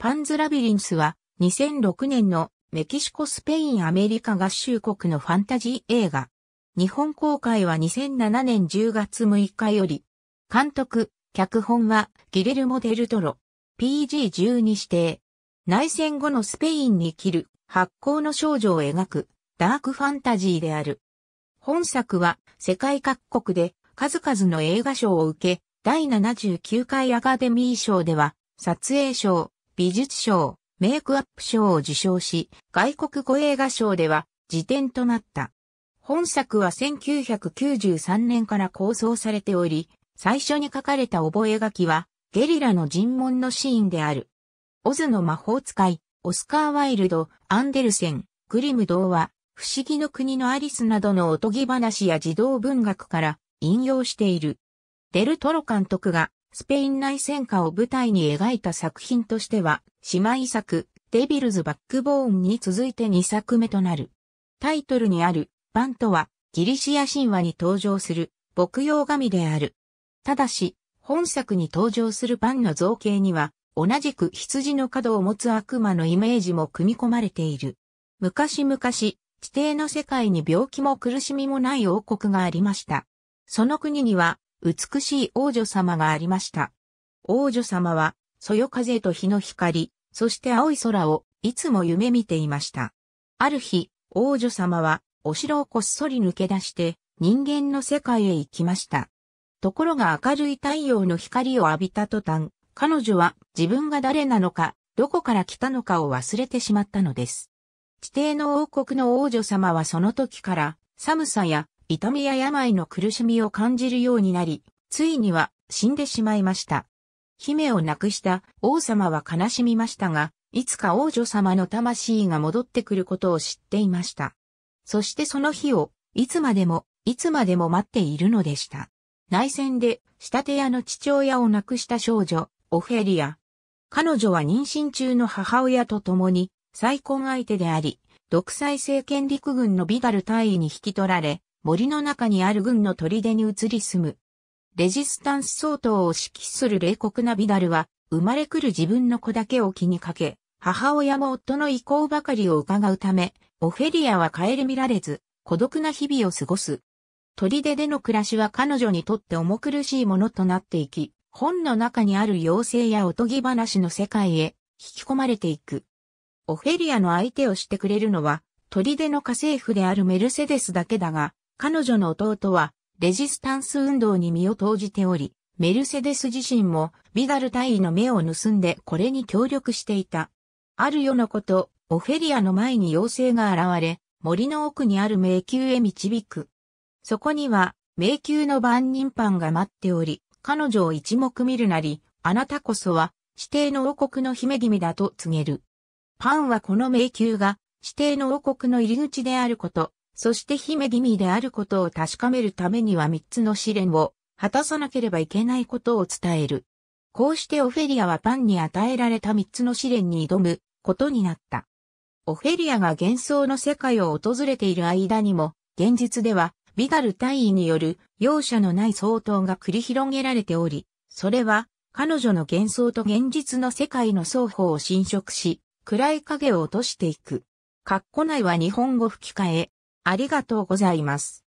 パンズラビリンスは2006年のメキシコスペインアメリカ合衆国のファンタジー映画。日本公開は2007年10月6日より。監督、脚本はギレルモ・デルトロ。PG12 指定。内戦後のスペインに生きる発光の少女を描くダークファンタジーである。本作は世界各国で数々の映画賞を受け、第79回アカデミー賞では撮影賞、美術賞、メイクアップ賞を受賞し、外国語映画賞では辞典となった。本作は1993年から構想されており、最初に書かれた覚書は、ゲリラの尋問のシーンである。オズの魔法使い、オスカー・ワイルド、アンデルセン、グリム童話、不思議の国のアリスなどのおとぎ話や児童文学から引用している。デルトロ監督がスペイン内戦下を舞台に描いた作品としては、姉妹作、デビルズ・バックボーンに続いて2作目となる。タイトルにある、バンとは、ギリシア神話に登場する、牧羊神である。ただし、本作に登場するバンの造形には、同じく羊の角を持つ悪魔のイメージも組み込まれている。昔々、地底の世界に病気も苦しみもない王国がありました。その国には、美しい王女様がありました。王女様は、そよ風と日の光、そして青い空を、いつも夢見ていました。ある日、王女様は、お城をこっそり抜け出して、人間の世界へ行きました。ところが明るい太陽の光を浴びた途端、彼女は自分が誰なのか、どこから来たのかを忘れてしまったのです。地底の王国の王女様はその時から、寒さや痛みや病の苦しみを感じるようになり、ついには死んでしまいました。姫を亡くした王様は悲しみましたが、いつか王女様の魂が戻ってくることを知っていました。そしてその日を、いつまでも、いつまでも待っているのでした。内戦で、仕立て屋の父親を亡くした少女、オフェリア。彼女は妊娠中の母親と共に、再婚相手であり、独裁政権陸軍のビダル大尉に引き取られ、森の中にある軍の砦に移り住む。レジスタンス相当を指揮する冷酷なビダルは、生まれくる自分の子だけを気にかけ、母親も夫の意向ばかりを伺うため、オフェリアは顧見られず、孤独な日々を過ごす。砦での暮らしは彼女にとって重苦しいものとなっていき、本の中にある妖精やおとぎ話の世界へ引き込まれていく。オフェリアの相手をしてくれるのは、砦の家政婦であるメルセデスだけだが、彼女の弟は、レジスタンス運動に身を投じており、メルセデス自身も、ビダル大尉の目を盗んでこれに協力していた。ある世のこと、オフェリアの前に妖精が現れ、森の奥にある迷宮へ導く。そこには、迷宮の番人パンが待っており、彼女を一目見るなり、あなたこそは、指定の王国の姫君だと告げる。パンはこの迷宮が、指定の王国の入り口であること、そして姫君であることを確かめるためには三つの試練を果たさなければいけないことを伝える。こうしてオフェリアはパンに与えられた三つの試練に挑むことになった。オフェリアが幻想の世界を訪れている間にも、現実ではビダル大尉による容赦のない相当が繰り広げられており、それは彼女の幻想と現実の世界の双方を侵食し、暗い影を落としていく。括弧内は日本語吹き替え、ありがとうございます。